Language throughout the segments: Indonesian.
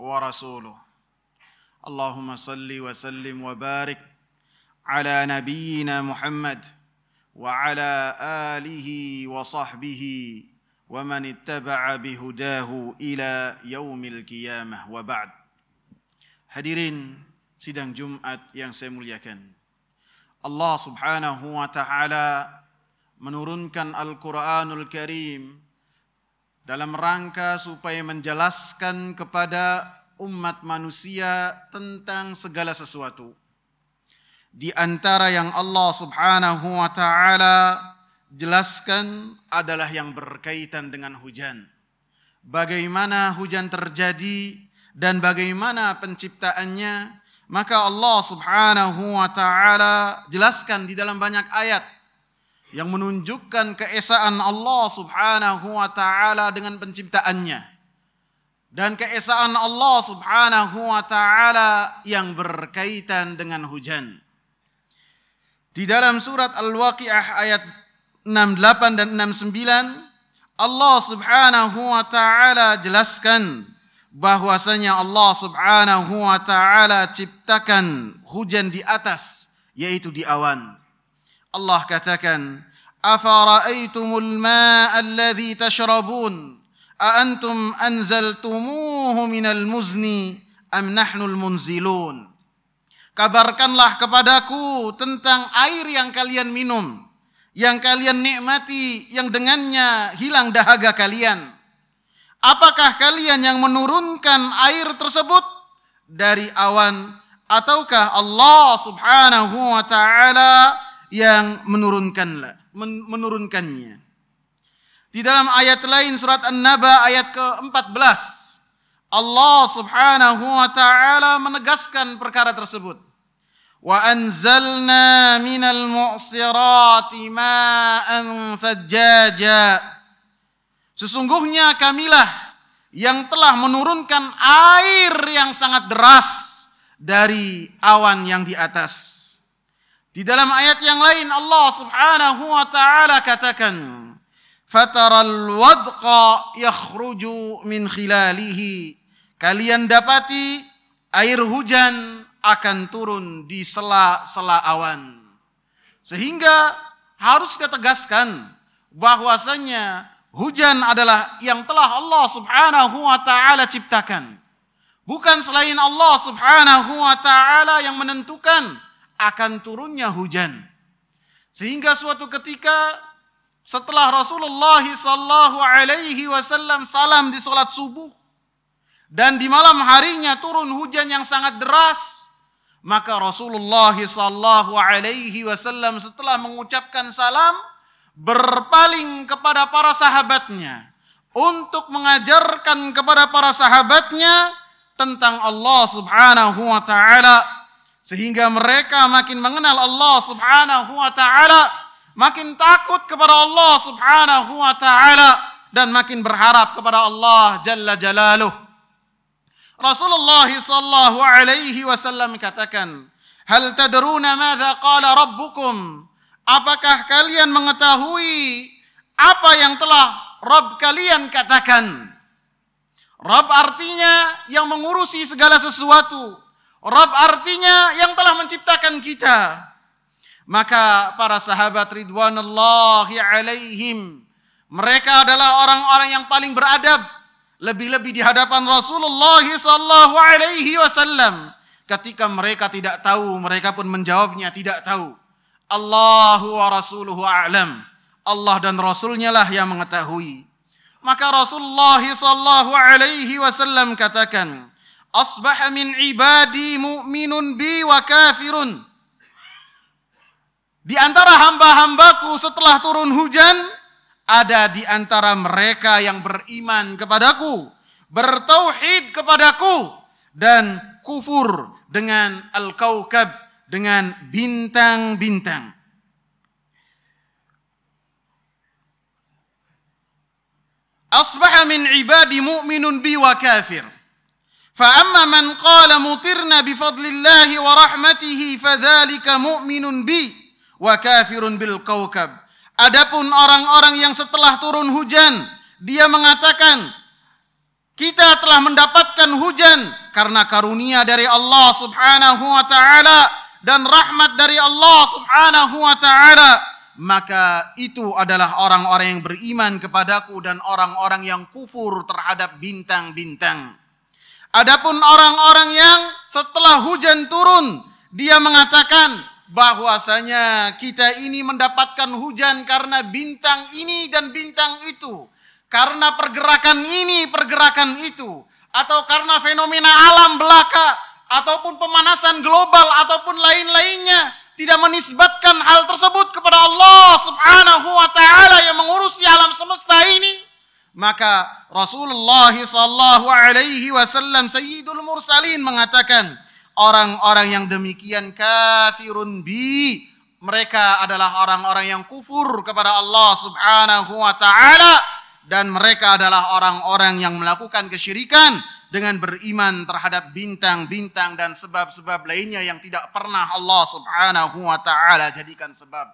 ورسوله اللهم صل وسلم وبارك على نبينا محمد وعلى اله وصحبه ومن اتبع بهداه الى يوم القيامه وبعد حاضرين sidang Jumat yang saya muliakan. Allah Subhanahu wa taala menurunkan Al-Qur'anul Karim dalam rangka supaya menjelaskan kepada umat manusia tentang segala sesuatu. Di antara yang Allah Subhanahu wa taala jelaskan adalah yang berkaitan dengan hujan. Bagaimana hujan terjadi dan bagaimana penciptaannya, maka Allah Subhanahu wa taala jelaskan di dalam banyak ayat yang menunjukkan keesaan Allah Subhanahu wa taala dengan penciptaannya dan keesaan Allah Subhanahu wa taala yang berkaitan dengan hujan. Di dalam surat Al-Waqiah ayat 68 dan 69 Allah Subhanahu wa taala jelaskan bahwasanya Allah Subhanahu wa taala ciptakan hujan di atas yaitu di awan. Allah katakan, "Afara'aytumul ma'a alladhi tashrabun, a antum anzaltumuhu minal muzni am nahnul Kabarkanlah kepadaku tentang air yang kalian minum, yang kalian nikmati, yang dengannya hilang dahaga kalian. Apakah kalian yang menurunkan air tersebut dari awan ataukah Allah Subhanahu wa taala yang menurunkanlah men menurunkannya. Di dalam ayat lain surat An-Naba ayat ke-14 Allah Subhanahu wa taala menegaskan perkara tersebut. Wa anzalna minal mu'sirati ma'an fajjaja. Sesungguhnya kamilah yang telah menurunkan air yang sangat deras dari awan yang di atas. Di dalam ayat yang lain Allah Subhanahu wa taala katakan, "Fataral wadqa yakhruju min khilalihi." Kalian dapati air hujan akan turun di sela-sela awan. Sehingga harus kita tegaskan bahwasanya hujan adalah yang telah Allah Subhanahu wa taala ciptakan. Bukan selain Allah Subhanahu wa taala yang menentukan akan turunnya hujan. Sehingga suatu ketika setelah Rasulullah sallallahu alaihi wasallam salam di salat subuh dan di malam harinya turun hujan yang sangat deras, maka Rasulullah sallallahu alaihi wasallam setelah mengucapkan salam berpaling kepada para sahabatnya untuk mengajarkan kepada para sahabatnya tentang Allah Subhanahu wa taala sehingga mereka makin mengenal Allah subhanahu wa ta'ala. Makin takut kepada Allah subhanahu wa ta'ala. Dan makin berharap kepada Allah jalla jalaluh. Rasulullah sallallahu alaihi wasallam katakan, "Hal tadruna madza qala rabbukum?" Apakah kalian mengetahui apa yang telah Rabb kalian katakan? Rabb artinya yang mengurusi segala sesuatu, Rob artinya yang telah menciptakan kita. Maka para sahabat ridwanullahi alaihim mereka adalah orang-orang yang paling beradab lebih-lebih di hadapan Rasulullah sallallahu alaihi wasallam ketika mereka tidak tahu mereka pun menjawabnya tidak tahu. Allahu wa rasuluhu a'lam. Allah dan rasulnya lah yang mengetahui. Maka Rasulullah sallallahu alaihi wasallam katakan, asbaha min ibadi mu'minun bi wa kafirun. Di antara hamba-hambaku setelah turun hujan, ada di antara mereka yang beriman kepadaku, bertauhid kepadaku, dan kufur dengan al-kaukab, dengan bintang-bintang. Asbaha min ibadi mu'minun bi wa kafir. فأما من قال مطرنا بفضل الله ورحمته فذلك مؤمن بي وكافر بالكوكب Adapun orang-orang yang setelah turun hujan, dia mengatakan, kita telah mendapatkan hujan karena karunia dari Allah Subhanahu wa taala dan rahmat dari Allah Subhanahu wa taala, maka itu adalah orang-orang yang beriman kepadaku dan orang-orang yang kufur terhadap bintang-bintang. Adapun orang-orang yang setelah hujan turun, dia mengatakan bahwasanya kita ini mendapatkan hujan karena bintang ini dan bintang itu, karena pergerakan ini, pergerakan itu, atau karena fenomena alam belaka, ataupun pemanasan global, ataupun lain-lainnya, tidak menisbatkan hal tersebut kepada Allah Subhanahu wa Ta'ala yang mengurusi alam semesta ini maka Rasulullah sallallahu alaihi wasallam sayyidul mursalin mengatakan, orang-orang yang demikian kafirun bi, mereka adalah orang-orang yang kufur kepada Allah Subhanahu wa taala dan mereka adalah orang-orang yang melakukan kesyirikan dengan beriman terhadap bintang-bintang dan sebab-sebab lainnya yang tidak pernah Allah Subhanahu wa taala jadikan sebab.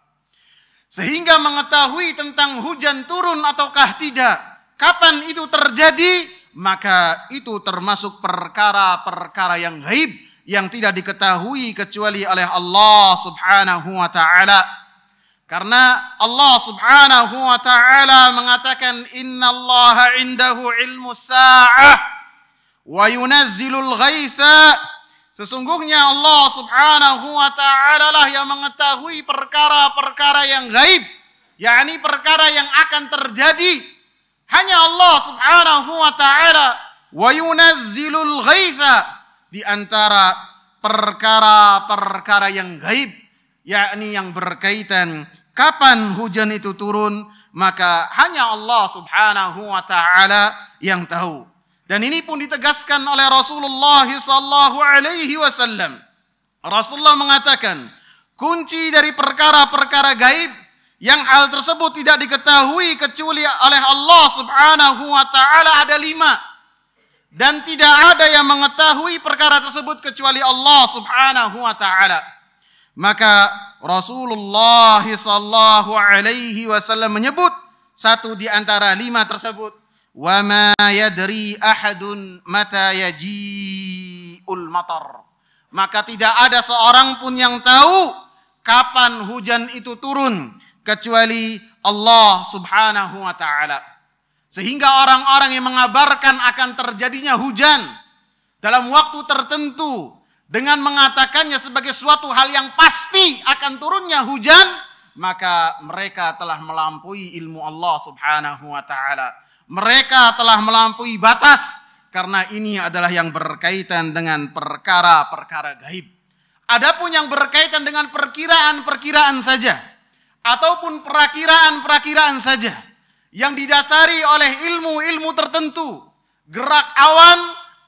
Sehingga mengetahui tentang hujan turun ataukah tidak, Kapan itu terjadi? Maka itu termasuk perkara-perkara yang gaib yang tidak diketahui kecuali oleh Allah Subhanahu wa taala. Karena Allah Subhanahu wa taala mengatakan innallaha indahu ilmu sa'ah wa yunazzilul ghaitha Sesungguhnya Allah Subhanahu wa taala lah yang mengetahui perkara-perkara yang gaib, yakni perkara yang akan terjadi hanya Allah Subhanahu wa taala wa yunazzilul ghaitha di antara perkara-perkara yang gaib yakni yang berkaitan kapan hujan itu turun maka hanya Allah Subhanahu wa taala yang tahu. Dan ini pun ditegaskan oleh Rasulullah sallallahu alaihi wasallam. Rasulullah mengatakan, kunci dari perkara-perkara gaib yang hal tersebut tidak diketahui kecuali oleh Allah subhanahu wa ta'ala ada lima. Dan tidak ada yang mengetahui perkara tersebut kecuali Allah subhanahu wa ta'ala. Maka Rasulullah sallallahu alaihi wasallam menyebut satu di antara lima tersebut. Wa ma yadri ahadun mata yaji'ul matar. Maka tidak ada seorang pun yang tahu kapan hujan itu turun kecuali Allah Subhanahu wa taala. Sehingga orang-orang yang mengabarkan akan terjadinya hujan dalam waktu tertentu dengan mengatakannya sebagai suatu hal yang pasti akan turunnya hujan, maka mereka telah melampaui ilmu Allah Subhanahu wa taala. Mereka telah melampaui batas karena ini adalah yang berkaitan dengan perkara-perkara gaib. Adapun yang berkaitan dengan perkiraan-perkiraan saja, ataupun perakiraan-perakiraan saja yang didasari oleh ilmu-ilmu tertentu, gerak awan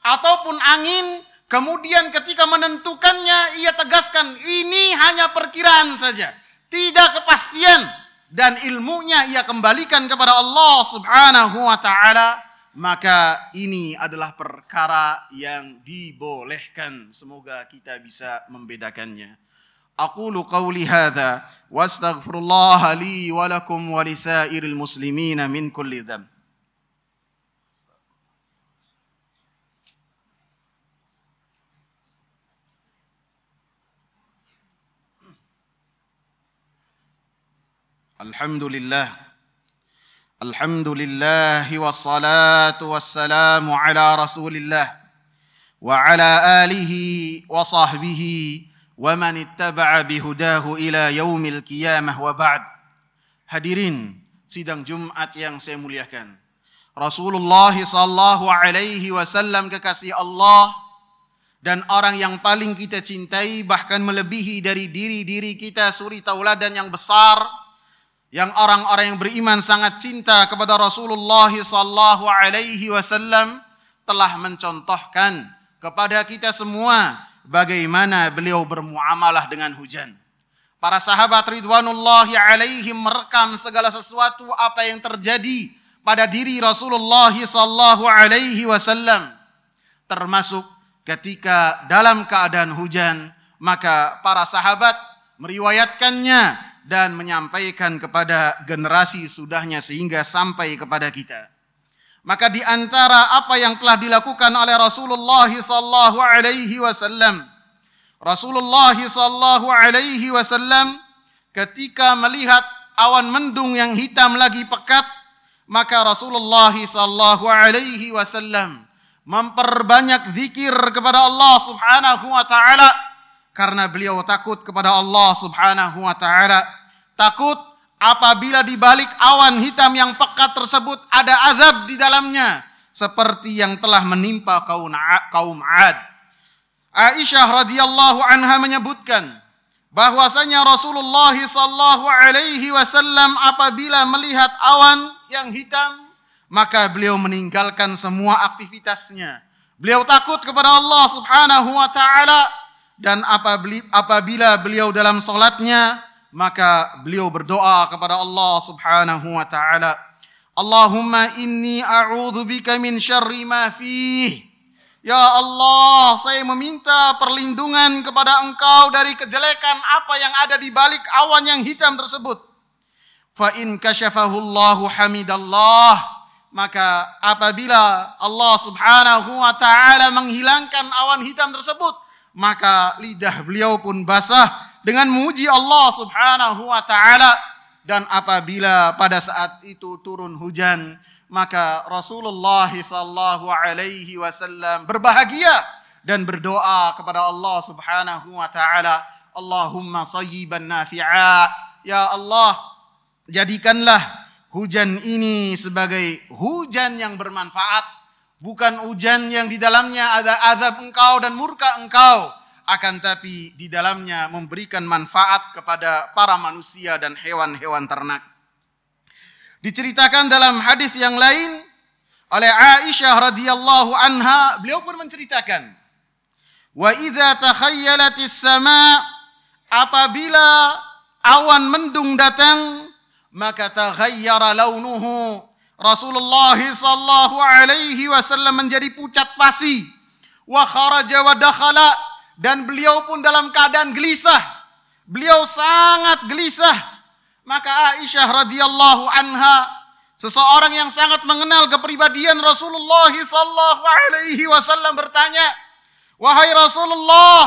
ataupun angin, kemudian ketika menentukannya ia tegaskan ini hanya perkiraan saja, tidak kepastian dan ilmunya ia kembalikan kepada Allah Subhanahu wa taala, maka ini adalah perkara yang dibolehkan. Semoga kita bisa membedakannya. اقول قولي هذا واستغفر الله لي ولكم ولسائر المسلمين من كل ذنب الحمد لله الحمد لله والصلاه والسلام على رسول الله وعلى اله وصحبه wa man ittaba'a bihudahu ila yaumil qiyamah wa ba'd. Hadirin sidang Jumat yang saya muliakan. Rasulullah sallallahu alaihi wasallam kekasih Allah dan orang yang paling kita cintai bahkan melebihi dari diri-diri kita suri tauladan yang besar yang orang-orang yang beriman sangat cinta kepada Rasulullah sallallahu alaihi wasallam telah mencontohkan kepada kita semua bagaimana beliau bermuamalah dengan hujan. Para sahabat ridwanullahi alaihim merekam segala sesuatu apa yang terjadi pada diri Rasulullah sallallahu alaihi wasallam termasuk ketika dalam keadaan hujan maka para sahabat meriwayatkannya dan menyampaikan kepada generasi sudahnya sehingga sampai kepada kita. Maka di antara apa yang telah dilakukan oleh Rasulullah sallallahu alaihi wasallam Rasulullah sallallahu alaihi wasallam ketika melihat awan mendung yang hitam lagi pekat maka Rasulullah sallallahu alaihi wasallam memperbanyak zikir kepada Allah Subhanahu wa taala karena beliau takut kepada Allah Subhanahu wa taala takut Apabila di balik awan hitam yang pekat tersebut ada azab di dalamnya seperti yang telah menimpa kaum kaum Ad. Aisyah radhiyallahu anha menyebutkan bahwasanya Rasulullah sallallahu alaihi wasallam apabila melihat awan yang hitam maka beliau meninggalkan semua aktivitasnya. Beliau takut kepada Allah Subhanahu wa taala dan apabila beliau dalam solatnya maka beliau berdoa kepada Allah Subhanahu wa taala Allahumma inni a'udzubika min syarri ma fi Ya Allah, saya meminta perlindungan kepada Engkau dari kejelekan apa yang ada di balik awan yang hitam tersebut. Fa in Allahu hamidallah. Maka apabila Allah Subhanahu wa taala menghilangkan awan hitam tersebut, maka lidah beliau pun basah dengan muji Allah Subhanahu wa taala dan apabila pada saat itu turun hujan maka Rasulullah sallallahu alaihi wasallam berbahagia dan berdoa kepada Allah Subhanahu wa taala Allahumma sayyiban nafi'a ya Allah jadikanlah hujan ini sebagai hujan yang bermanfaat bukan hujan yang di dalamnya ada azab engkau dan murka engkau akan tapi di dalamnya memberikan manfaat kepada para manusia dan hewan-hewan ternak. Diceritakan dalam hadis yang lain oleh Aisyah radhiyallahu anha, beliau pun menceritakan, "Wa idza takhayyalatis sama' apabila awan mendung datang, maka taghayyara launuhu." Rasulullah sallallahu alaihi wasallam menjadi pucat pasi. Wa kharaja wa dakhala dan beliau pun dalam keadaan gelisah. Beliau sangat gelisah. Maka Aisyah radhiyallahu anha seseorang yang sangat mengenal kepribadian Rasulullah sallallahu alaihi wasallam bertanya, "Wahai Rasulullah,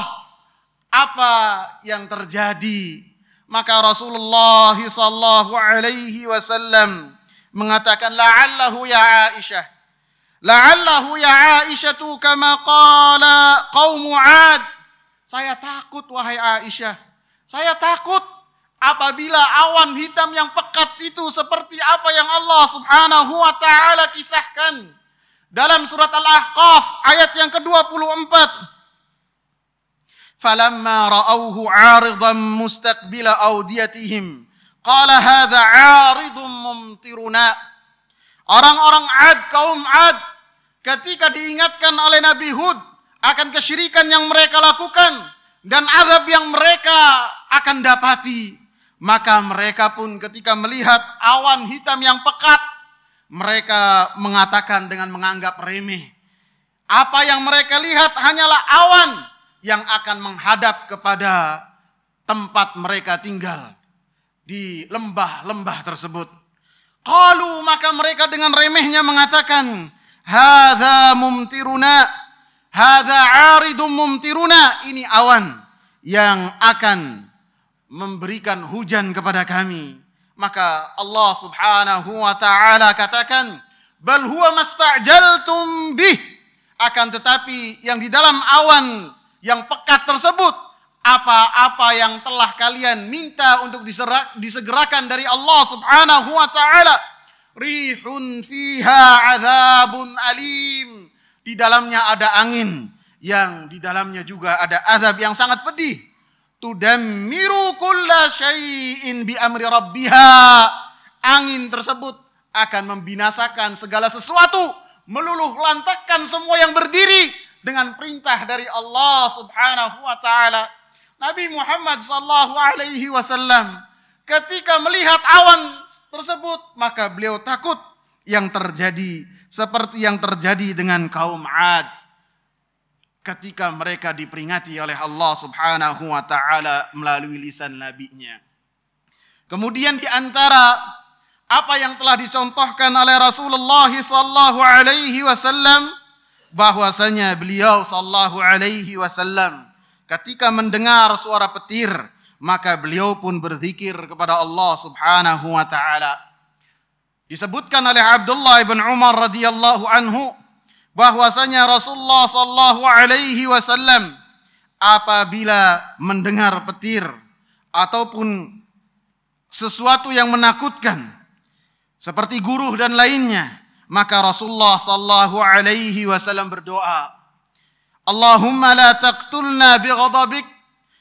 apa yang terjadi?" Maka Rasulullah sallallahu alaihi wasallam mengatakan, "La'allahu ya Aisyah, la'allahu ya Aisyah kama qala qaum 'ad." Saya takut wahai Aisyah. Saya takut apabila awan hitam yang pekat itu seperti apa yang Allah Subhanahu wa taala kisahkan dalam surat Al-Ahqaf ayat yang ke-24. Falamma ra'auhu 'aridan mustaqbila awdiyatihim qala hadha 'aridun mumtiruna. Orang-orang Ad kaum Ad ketika diingatkan oleh Nabi Hud akan kesyirikan yang mereka lakukan dan azab yang mereka akan dapati. Maka mereka pun ketika melihat awan hitam yang pekat, mereka mengatakan dengan menganggap remeh. Apa yang mereka lihat hanyalah awan yang akan menghadap kepada tempat mereka tinggal di lembah-lembah tersebut. Kalau maka mereka dengan remehnya mengatakan, hada mumtiruna" Hada aridum mumtiruna. Ini awan yang akan memberikan hujan kepada kami. Maka Allah Subhanahu wa taala katakan, "Bal huwa mastajaltum bih." Akan tetapi yang di dalam awan yang pekat tersebut apa-apa yang telah kalian minta untuk diserak, disegerakan dari Allah Subhanahu wa taala. Rihun fiha azabun alim di dalamnya ada angin yang di dalamnya juga ada azab yang sangat pedih. Tudammiru kulla syai'in bi amri rabbiha. Angin tersebut akan membinasakan segala sesuatu, meluluh lantakkan semua yang berdiri dengan perintah dari Allah Subhanahu wa taala. Nabi Muhammad sallallahu alaihi wasallam ketika melihat awan tersebut maka beliau takut yang terjadi seperti yang terjadi dengan kaum 'ad ketika mereka diperingati oleh Allah Subhanahu wa taala melalui lisan nabinya. Kemudian di antara apa yang telah dicontohkan oleh Rasulullah sallallahu alaihi wasallam bahwasanya beliau sallallahu alaihi wasallam ketika mendengar suara petir maka beliau pun berzikir kepada Allah Subhanahu wa taala Disebutkan oleh Abdullah bin Umar radhiyallahu anhu bahwasanya Rasulullah sallallahu alaihi wasallam apabila mendengar petir ataupun sesuatu yang menakutkan seperti guruh dan lainnya maka Rasulullah sallallahu alaihi wasallam berdoa Allahumma la taqtulna bighadabik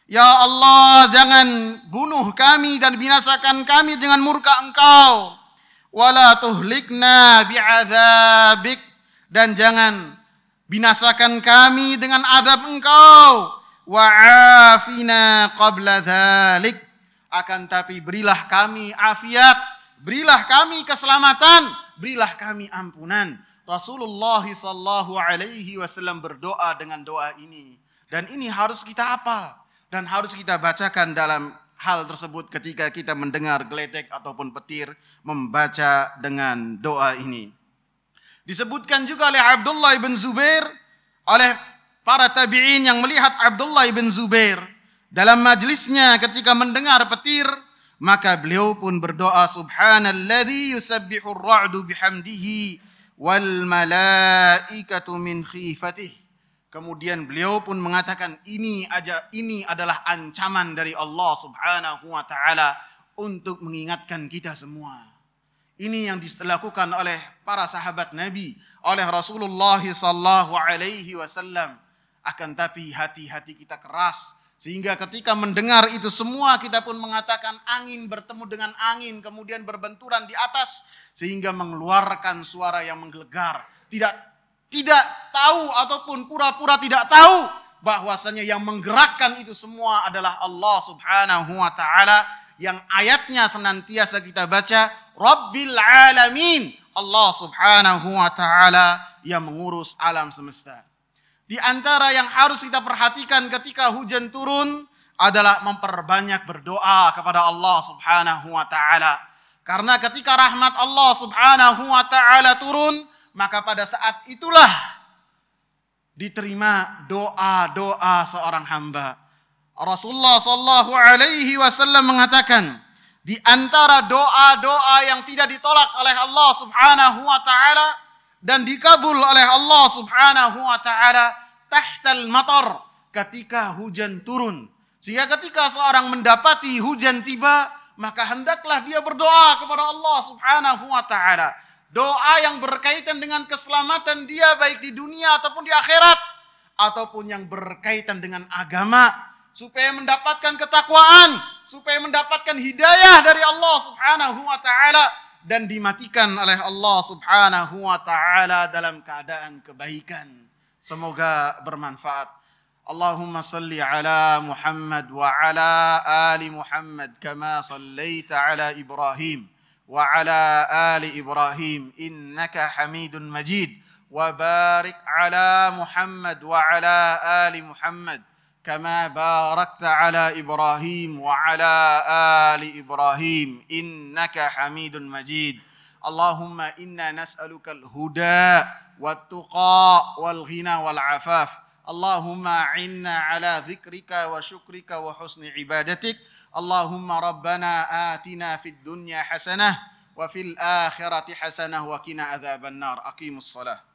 Ya Allah jangan bunuh kami dan binasakan kami dengan murka engkau wala tuhlikna bi'adzabik dan jangan binasakan kami dengan azab engkau wa'afina qabla dhalik akan tapi berilah kami afiat berilah kami keselamatan berilah kami ampunan Rasulullah sallallahu alaihi wasallam berdoa dengan doa ini dan ini harus kita hafal dan harus kita bacakan dalam hal tersebut ketika kita mendengar geletek ataupun petir membaca dengan doa ini. Disebutkan juga oleh Abdullah bin Zubair oleh para tabi'in yang melihat Abdullah bin Zubair dalam majlisnya ketika mendengar petir maka beliau pun berdoa subhanalladzi yusabbihu ar-ra'du bihamdihi wal malaikatu min khifatihi Kemudian beliau pun mengatakan ini aja ini adalah ancaman dari Allah Subhanahu wa taala untuk mengingatkan kita semua. Ini yang dilakukan oleh para sahabat Nabi, oleh Rasulullah sallallahu alaihi wasallam. Akan tapi hati-hati kita keras sehingga ketika mendengar itu semua kita pun mengatakan angin bertemu dengan angin kemudian berbenturan di atas sehingga mengeluarkan suara yang menggelegar, tidak tidak tahu ataupun pura-pura tidak tahu bahwasanya yang menggerakkan itu semua adalah Allah Subhanahu wa taala yang ayatnya senantiasa kita baca Rabbil alamin Allah Subhanahu wa taala yang mengurus alam semesta. Di antara yang harus kita perhatikan ketika hujan turun adalah memperbanyak berdoa kepada Allah Subhanahu wa taala. Karena ketika rahmat Allah Subhanahu wa taala turun, maka pada saat itulah diterima doa-doa seorang hamba. Rasulullah Shallallahu Alaihi Wasallam mengatakan di antara doa-doa yang tidak ditolak oleh Allah Subhanahu Wa Taala dan dikabul oleh Allah Subhanahu Wa Taala tahtal matar ketika hujan turun. Sehingga ketika seorang mendapati hujan tiba, maka hendaklah dia berdoa kepada Allah Subhanahu wa taala. Doa yang berkaitan dengan keselamatan dia baik di dunia ataupun di akhirat. Ataupun yang berkaitan dengan agama. Supaya mendapatkan ketakwaan. Supaya mendapatkan hidayah dari Allah subhanahu wa ta'ala. Dan dimatikan oleh Allah subhanahu wa ta'ala dalam keadaan kebaikan. Semoga bermanfaat. اللهم صل على محمد وعلى ال محمد كما صليت على ابراهيم وعلى آل إبراهيم إنك حميد مجيد وبارك على محمد وعلى آل محمد كما باركت على إبراهيم وعلى آل إبراهيم إنك حميد مجيد اللهم إنا نسألك الهدى والتقى والغنى والعفاف اللهم عنا على ذكرك وشكرك وحسن عبادتك اللهم ربنا آتنا في الدنيا حسنة وفي الآخرة حسنة وقنا عذاب النار أقيموا الصلاة